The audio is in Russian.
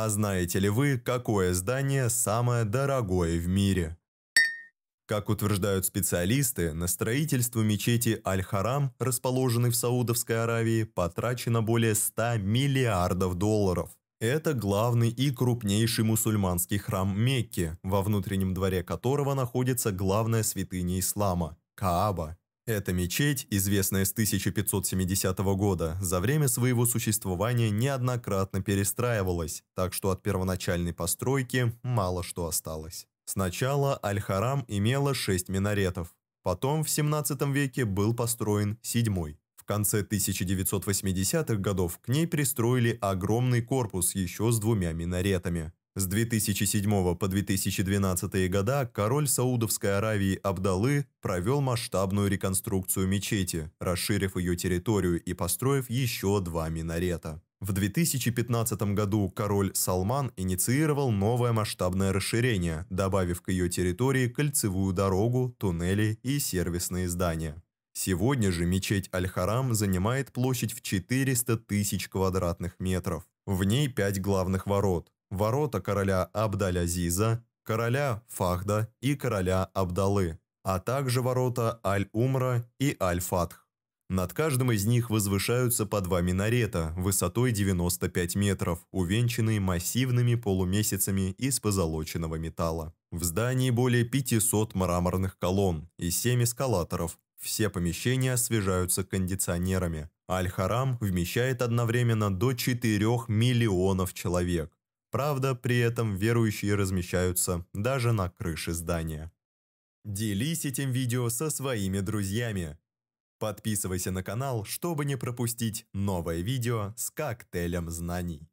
А знаете ли вы, какое здание самое дорогое в мире? Как утверждают специалисты, на строительство мечети Аль-Харам, расположенной в Саудовской Аравии, потрачено более 100 миллиардов долларов. Это главный и крупнейший мусульманский храм Мекки, во внутреннем дворе которого находится главная святыня ислама – Кааба. Эта мечеть, известная с 1570 года, за время своего существования неоднократно перестраивалась, так что от первоначальной постройки мало что осталось. Сначала Аль-Харам имела 6 минаретов, потом в 17 веке был построен седьмой. В конце 1980-х годов к ней пристроили огромный корпус еще с двумя минаретами. С 2007 по 2012 года король Саудовской Аравии Абдалы провел масштабную реконструкцию мечети, расширив ее территорию и построив еще два минарета. В 2015 году король Салман инициировал новое масштабное расширение, добавив к ее территории кольцевую дорогу, туннели и сервисные здания. Сегодня же мечеть Аль-Харам занимает площадь в 400 тысяч квадратных метров. В ней пять главных ворот, ворота короля Абдаль-Азиза, короля Фахда и короля Абдалы, а также ворота Аль-Умра и Аль-Фатх. Над каждым из них возвышаются по два минарета высотой 95 метров, увенчанные массивными полумесяцами из позолоченного металла. В здании более 500 мраморных колонн и 7 эскалаторов. Все помещения освежаются кондиционерами. Аль-Харам вмещает одновременно до 4 миллионов человек. Правда, при этом верующие размещаются даже на крыше здания. Делись этим видео со своими друзьями. Подписывайся на канал, чтобы не пропустить новое видео с коктейлем знаний.